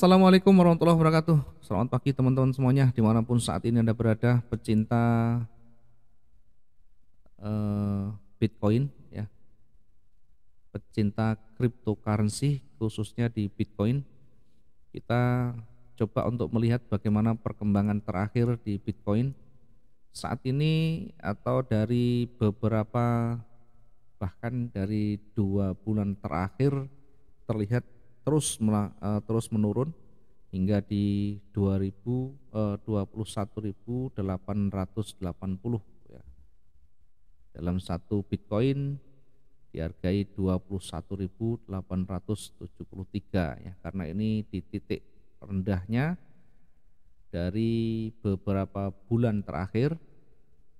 Assalamualaikum warahmatullahi wabarakatuh Selamat pagi teman-teman semuanya Dimanapun saat ini Anda berada Pecinta uh, Bitcoin ya, Pecinta cryptocurrency Khususnya di Bitcoin Kita coba untuk melihat bagaimana perkembangan terakhir di Bitcoin Saat ini atau dari beberapa Bahkan dari dua bulan terakhir Terlihat terus uh, terus menurun hingga di 2000 uh, 21.880 ya. Dalam satu Bitcoin dihargai 21.873 ya karena ini di titik rendahnya dari beberapa bulan terakhir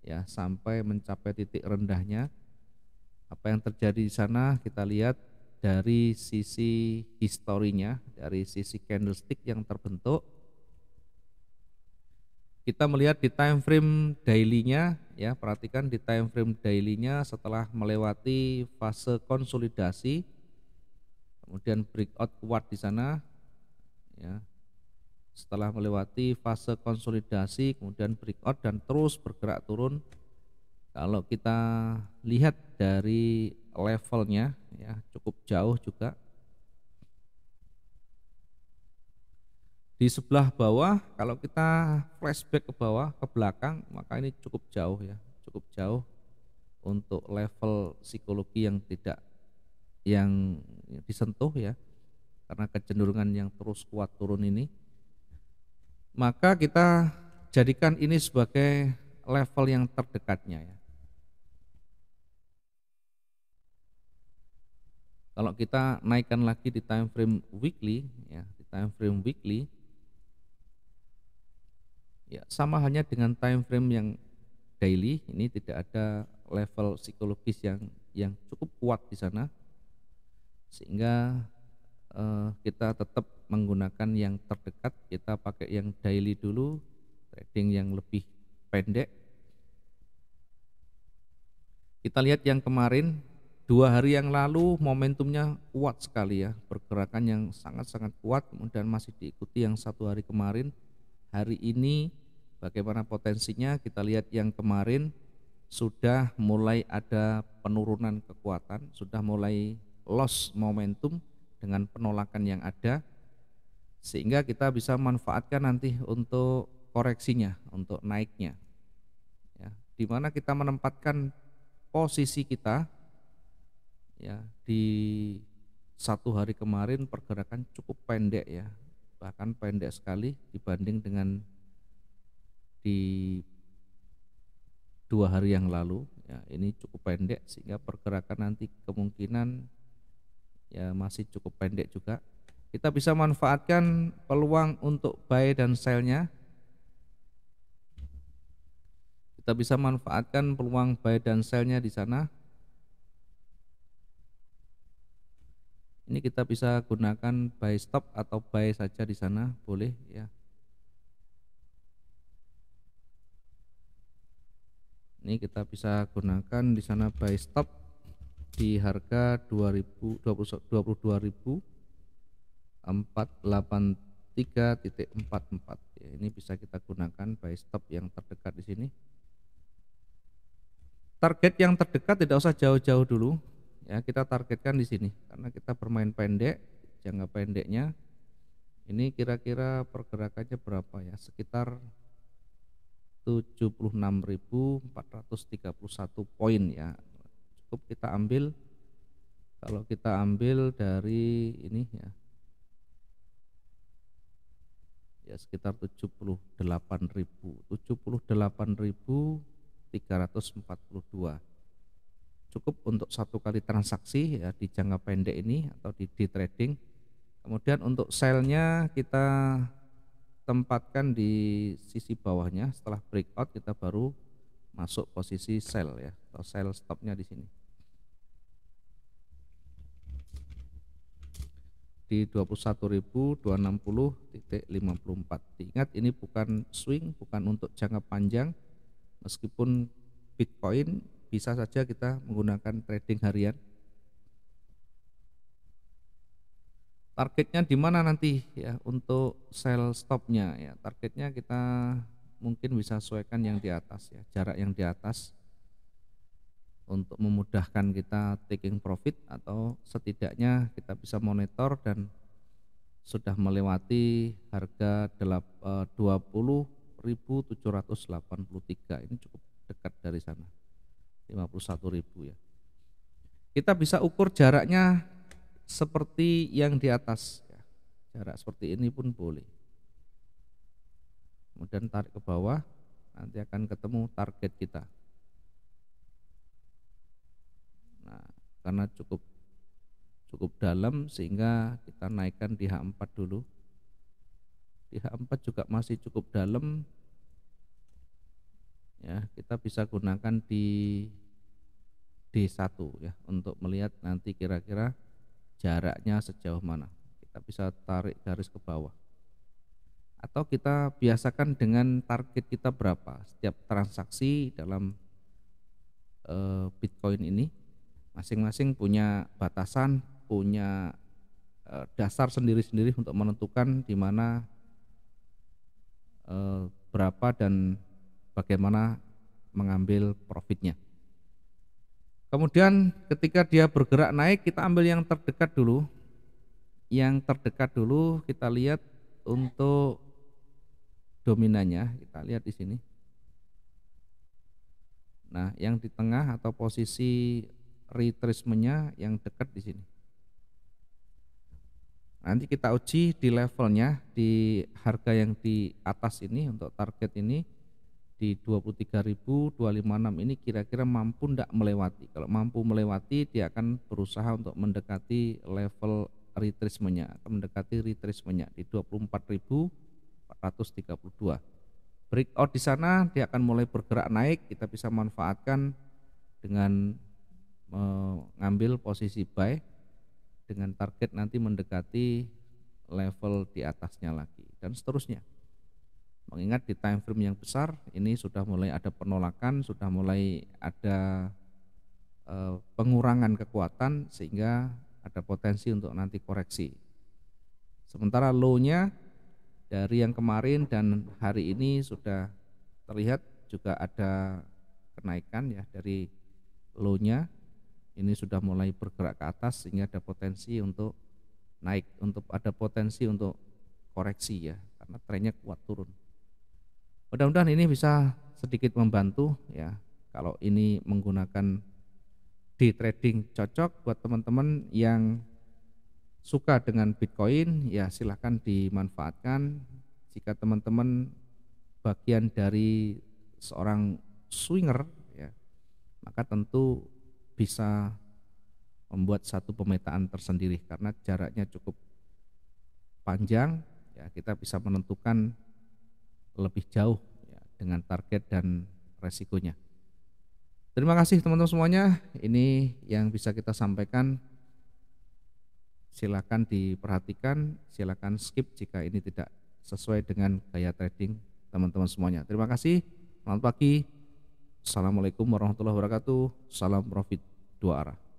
ya sampai mencapai titik rendahnya apa yang terjadi di sana kita lihat dari sisi historinya, dari sisi candlestick yang terbentuk. Kita melihat di time frame daily-nya ya, perhatikan di time frame daily-nya setelah melewati fase konsolidasi kemudian breakout kuat di sana ya. Setelah melewati fase konsolidasi kemudian breakout dan terus bergerak turun. Kalau kita lihat dari levelnya ya cukup jauh juga di sebelah bawah kalau kita flashback ke bawah ke belakang maka ini cukup jauh ya cukup jauh untuk level psikologi yang tidak yang disentuh ya karena kecenderungan yang terus kuat turun ini maka kita jadikan ini sebagai level yang terdekatnya ya Kalau kita naikkan lagi di time frame weekly ya, di time frame weekly ya sama hanya dengan time frame yang daily ini tidak ada level psikologis yang yang cukup kuat di sana sehingga eh, kita tetap menggunakan yang terdekat kita pakai yang daily dulu trading yang lebih pendek kita lihat yang kemarin dua hari yang lalu momentumnya kuat sekali ya pergerakan yang sangat-sangat kuat kemudian masih diikuti yang satu hari kemarin hari ini bagaimana potensinya kita lihat yang kemarin sudah mulai ada penurunan kekuatan sudah mulai loss momentum dengan penolakan yang ada sehingga kita bisa manfaatkan nanti untuk koreksinya untuk naiknya ya, dimana kita menempatkan posisi kita ya di satu hari kemarin pergerakan cukup pendek ya bahkan pendek sekali dibanding dengan di dua hari yang lalu ya ini cukup pendek sehingga pergerakan nanti kemungkinan ya masih cukup pendek juga kita bisa manfaatkan peluang untuk buy dan sellnya kita bisa manfaatkan peluang buy dan sellnya di sana ini kita bisa gunakan buy stop atau buy saja di sana boleh ya ini kita bisa gunakan di sana buy stop di harga 2000 22.483.44 ya ini bisa kita gunakan buy stop yang terdekat di sini target yang terdekat tidak usah jauh-jauh dulu ya kita targetkan di sini karena kita bermain pendek jangka pendeknya ini kira-kira pergerakannya berapa ya sekitar 76.431 poin ya cukup kita ambil kalau kita ambil dari ini ya ya sekitar 78.000 78.342 cukup untuk satu kali transaksi ya di jangka pendek ini atau di day trading. Kemudian untuk selnya kita tempatkan di sisi bawahnya setelah breakout kita baru masuk posisi sell ya atau sell stopnya di sini. di 21.260.54. Ingat ini bukan swing, bukan untuk jangka panjang. Meskipun Bitcoin bisa saja kita menggunakan trading harian targetnya di mana nanti ya untuk sell stopnya ya targetnya kita mungkin bisa sesuaikan yang di atas ya jarak yang di atas untuk memudahkan kita taking profit atau setidaknya kita bisa monitor dan sudah melewati harga 20.783 eh, ini cukup dekat dari sana 51 ribu ya kita bisa ukur jaraknya seperti yang di atas ya. jarak seperti ini pun boleh kemudian tarik ke bawah nanti akan ketemu target kita nah, karena cukup cukup dalam sehingga kita naikkan di H4 dulu di H4 juga masih cukup dalam ya kita bisa gunakan di D1 ya untuk melihat nanti kira-kira jaraknya sejauh mana kita bisa tarik garis ke bawah atau kita biasakan dengan target kita berapa setiap transaksi dalam e, Bitcoin ini masing-masing punya batasan punya e, dasar sendiri-sendiri untuk menentukan di mana e, berapa dan bagaimana mengambil profitnya. Kemudian ketika dia bergerak naik kita ambil yang terdekat dulu. Yang terdekat dulu kita lihat untuk dominannya, kita lihat di sini. Nah, yang di tengah atau posisi retracementnya yang dekat di sini. Nanti kita uji di levelnya di harga yang di atas ini untuk target ini di 23.256 ini kira-kira mampu tidak melewati. Kalau mampu melewati dia akan berusaha untuk mendekati level retracementnya, mendekati retracementnya di 24.432. Breakout di sana dia akan mulai bergerak naik, kita bisa manfaatkan dengan mengambil posisi buy dengan target nanti mendekati level di atasnya lagi dan seterusnya. Mengingat di time frame yang besar ini sudah mulai ada penolakan, sudah mulai ada e, pengurangan kekuatan sehingga ada potensi untuk nanti koreksi. Sementara low-nya dari yang kemarin dan hari ini sudah terlihat juga ada kenaikan ya dari low-nya ini sudah mulai bergerak ke atas sehingga ada potensi untuk naik untuk ada potensi untuk koreksi ya karena trennya kuat turun. Mudah-mudahan ini bisa sedikit membantu ya. Kalau ini menggunakan di trading cocok buat teman-teman yang suka dengan Bitcoin ya silahkan dimanfaatkan jika teman-teman bagian dari seorang swinger ya maka tentu bisa membuat satu pemetaan tersendiri karena jaraknya cukup panjang ya kita bisa menentukan lebih jauh dengan target dan resikonya. Terima kasih teman-teman semuanya. Ini yang bisa kita sampaikan. Silakan diperhatikan, silakan skip jika ini tidak sesuai dengan gaya trading teman-teman semuanya. Terima kasih. Selamat pagi. Assalamualaikum warahmatullahi wabarakatuh. Salam profit dua arah.